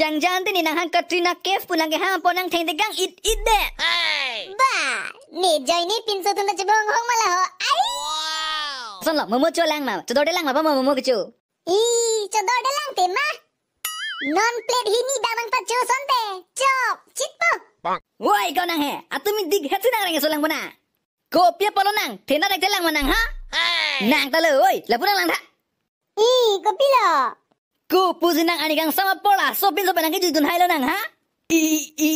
jang jang tini nang hang Katrina Kaif pulang ke hang ponang thang de gang it it de. Ba, ni joy ni pinso tunda chibong hong mala ho. Ai. Wow. Son lo momo cho lang ma, cho do de lang ma ba momo ke chu. Ee, cho do de lang thế mà. Non plate hini dawang pa cho son te. Chop, chit po. Woi kau nang he, atumi dig hat sinang rang solang bona. Ko pia polo nang, thena dak te lang mà nang ha. Nang ta lo oi, la punang lang tha. Ee, ko pilo. ku puzinang anikang sama pola sopin sopan ang kijudun hai nang ha i i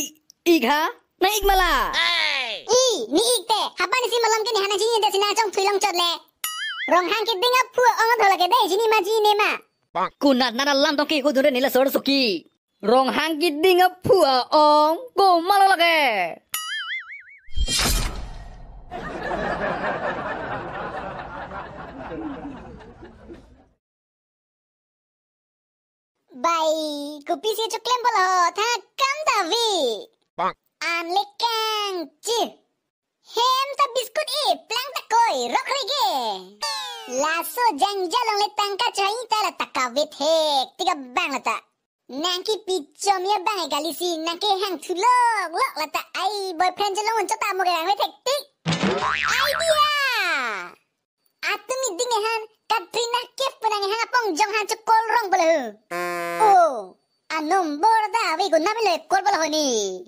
igha na igmala i ni ikte habani si malam kini hana jini desi na chong chodle rong hang ke dinga phu ong dhola ke dai jini ma jini ma ku lam tong ki hudure nila sor suki rong hang ki dinga pua ong go malo lage बाई कुपीसीचे claim बोलत हा काम दावी आणले कॅंची हेम ता बिस्कुट ए प्लॅंक ता कोई रोखळी गे लासो जंजल ले तंका चाही ताला तकावे थे तिगा बांगलाता নাকি পিচমিয়া বাঙে গালিছি নাকি হ্যাং ছুল লাতা আই বয়ফ্রেন্ড জেলা হঞ্চ তা মগে রাঙে ঠেকতি আইডিয়া আর তুমি দিনে হ্যাঁ Katrina Kif penangihang jong kol rong bala Oh, anum borda wi guna bala kol bala honi.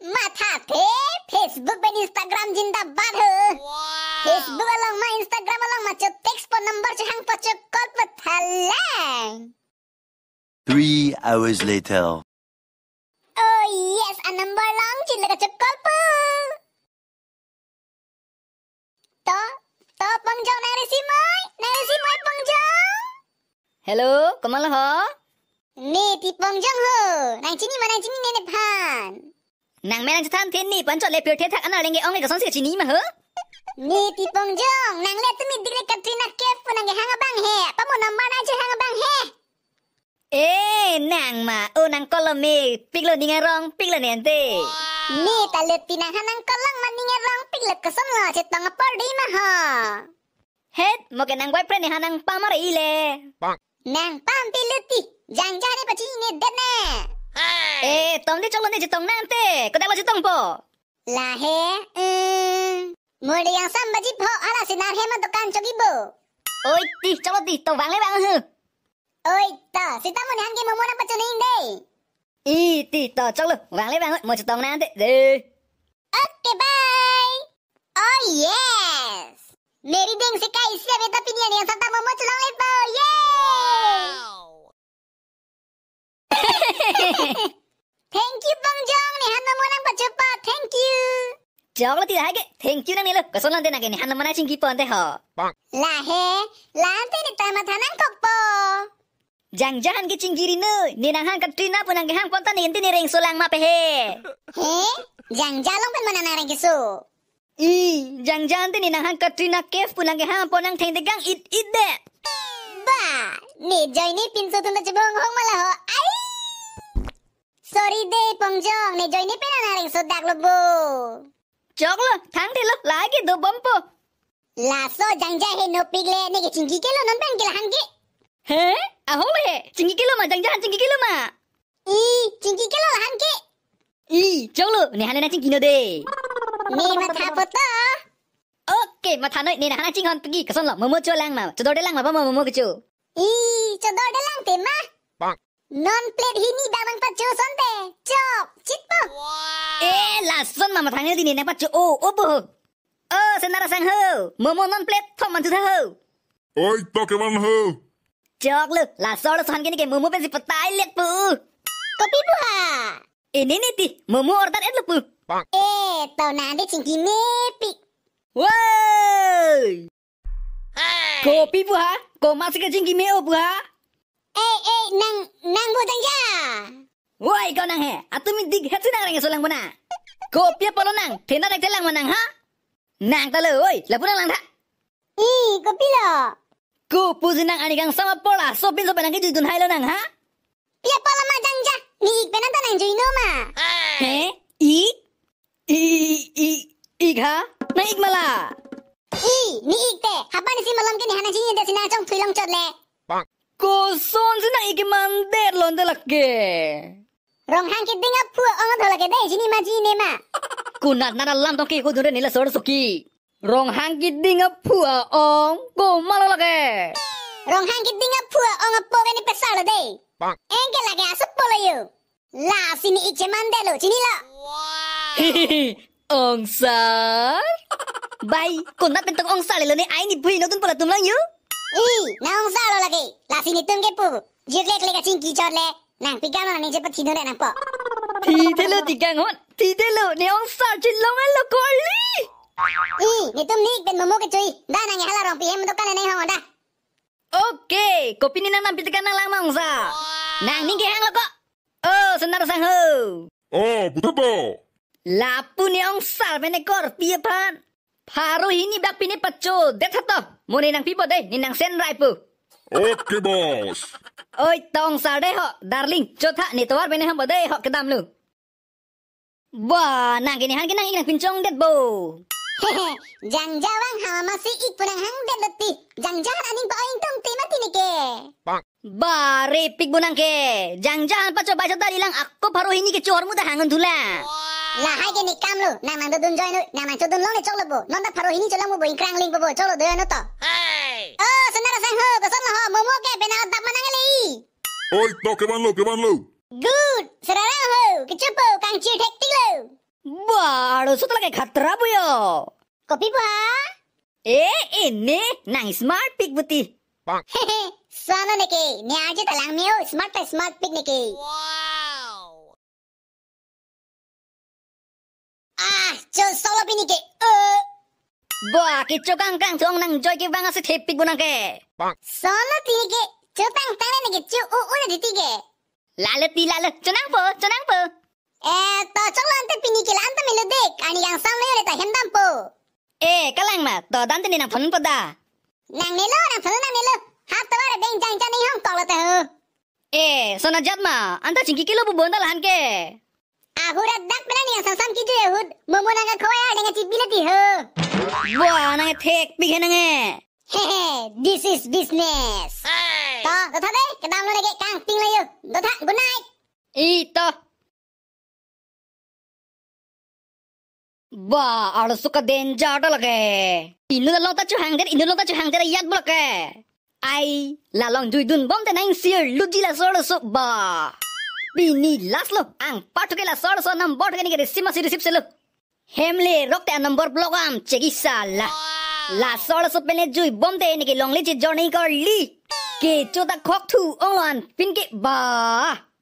Matha the Facebook ben Instagram jinda bad Facebook along ma Instagram along ma text number hang kol Three hours later. Oh yes, anum borlong jinda cek kol ฮลโหลกมาลรอนี่ที่ปงจังเหรอนางจีนี่มานางจีนีเนี่ยผ่านนางแม่นางจะทำเทนนี่ปันจดเลยเปลือเททักอันอะไรเงี้ยองเลยก็สงสัยจีนี่มาเหรอนี่ที่ปงจังนางเล่ตุมิดดิเรกับรีนักเก็บปนางเกหางกบังแห่ปะมุนอมบานาจะหางกบังเฮเอ๊ะนางมาโอ้นางก็ลมเมปิกเลยนี่ไงร้องปิกเลยเนี่ยต้นี่ตาเลือดปีนังฮะนางก็ลังมันี่ไงร้องปิกเลยก็สงสัยจะต้องอปอดีมาเหรอเฮ็ดโมกันนางไว้เพื่อนเนหานางปามารีเล่ nàng pam tê lư ti giang ra đây bà chi nè đất nè ê tông đi trong lần này chỉ tông nam tê có đại bà chỉ tông po là he ngồi đây yang sam bà chi po ala xin nào he mà tôi can cho cái bộ ôi ti cho bà ti tông vàng lấy vàng hư ôi ta xin ta muốn hàng cái mua mua nó bà cho nên đây y ti tờ trong lực vàng lấy vàng hư một chỉ tông nam tê đi ok bye oh yes मेरी डेंग से का इससे वेदा पिनिया ने संता मोमो चलाओ ले पो ये 땡큐 빵정니 한나모랑 바쳐봐 땡큐 저걸로 디하게 땡큐랑 니로 거슬란데 나게니 한나모나 신기 뻔데 허 라해 라한테니 따마타난 콕보 장자한 게 징기리는 니랑 한 카트리나 분한 게한 뻔따 니한테 니랑 소랑 마페 해 해? 장자롱 팬만 하나 랭기소 이 장자한테 니랑 한 카트리나 케프 분한 게한 뻔한 탱대강 잇 잇데 바! 니 저이니 빈소 돈다 지봉 홍말라 허 아이 sorry day pongjong ne join ne pena na ring so dak lo bo choklo thang thilo lagi do bompo la so jangja he no pigle ne ge chingi kelo non ban gela hangi he ahong le chingi kelo ma jangja han chingi kelo ma i chingi kelo la hangi i choklo ne hane na chingi no de ne ma tha po to ok ma tha noi ne na hana ching han pigi kason lo momo cho lang ma cho do de lang ma ba momo ko cho i cho do de lang te ma non plate ini damang pat cho sonte cho chitpo eh lason mama tangel dini ne pat cho o oh, obo oh, o oh, senara sang momo non plate thom man oh ho oi to ke man ho chok le momo pe si patai let kopi buha, ini ne ti momo order et le pu eh to na de chingki wow kopi buha, ha ko ke chingki me o eh nang nang butang ja. Woi à? kau nang he, atumi à, dig hati nang rangi solang bona. À. Kopia polo nang, tena dak telang manang ha. Nang talo oi, lapura lang tha. I kopilo. Ku puji nang ani kang sama pola, so pin so benang ki jidun hailo nang ha. Pia polo ma jang ja, ni ik benang ta nang juino ma. He? I? I i i ha? Nang ik mala. I ni ik te, hapan si malam ke ni hana jingi de sinachong thuilong chodle. Bang. Son senang iki mandir lonte lagi. Rong kita dengan pu tuh lagi deh maji majine ma. Kunat nana lam kiki kudu nila sore suki. Rong kita dengan pu orang go malo lagi. Rong kita dengan pu apa apo gani pesalo deh. Enggak lagi asup pola yuk. La sini ice mandelo jini lo. Wow. ongsar. Bye, kunat tentang ongsar nih aini bui nonton pola tumlang yuk. Ih, naung salo lagi. Lasi nitun ke pu. Juklek lek kacing kicor le. Nang pikano nang cepet tidur nang po. Tidelo digangon. Tidelo neong sar cilongan lo koli. Ih, nitum nik ben momo ke cuy. Da nang hala rompi hem dokan nang hong da. Oke, kopi ni nang nang tekan nang lang maung sa. Nang ning ke hang lo kok. Oh, senar sang ho. Oh, buta bo. Lapu neong sar menekor pie pan paro ini bak pini pacu deta to muni nang pipo deh, ni nang senrai pu oke bos oi tong sare ho darling cota ni tuar bene hambo deh ho kedam lu Wah, nang gini hang gini nang pincong det bo. Jang jawang hama masih ik punang hang det leti. Jang jahan aning pa oing tong tema tini ke. Bang. Ba, bunang ke. Jang jahan pa coba jatah lang aku paruh ini ke cuar muda hangun dulang. Wah. না হাইগে নি কামলু না মান্দ দুন জয়নু না মাঞ্চ দুন লনে চলবো নন্দা ফারো হিনি চলামু বই ক্রাংলিং ববো চলো দয়নু তো ও সনারা সাং হো গসন হো মোমো কে বেনা দাপ মানাঙ্গলে ই ওই তো কে বানলো কে বানলো গুড সরারা হো কিচপো কাংচি ঠেকতিলো বাড়ো সুতলাকে খাতরা বুয়ো কপি বুহা এ এনে না স্মার্ট পিক বুতি সোনো নেকে ন্যাজে তালাং মিও স্মার্ট স্মার্ট পিক নেকে ওয়া 전 썰러비니게 어 뭐야 기초 강강 정랑 저기 방아스 대피구나게 썰러비니게 저 땅땅에니게 쭈 오늘 디게 랄르띠 랄르 쪼낭포 쪼낭포 에또 쩔러한테 비니게 란다 밀르데 아니 양 썰러요레다 현담포 에 깔랑마 너 단단이랑 보는 보다 nàng nè lơ nàng thử nàng nè lơ hát tao đã đánh chàng chàng này không còn là thử ê sao nó chết mà anh ta chỉ kí lơ bù bốn là hắn kê à hú đắc bên này je hud momo nanga khoya nanga chipilati ho wa nanga thek bikhe nanga this is business to to tha đấy, cái dam lo nage kang ting la yo to tha good night i to ba ala suka den jata lage inu lo ta chu hang der inu lo ta chu hang der yak blok ai la long dui dun bom te nang sier lu di la sor so ba ni laslo ang patukela sor so nam bot gani gari sima sirip selo hemle rokta number blog am chegisala la sor so pene jui bom de ni ki longli chi joni kor li ke choda khok thu on pinke ba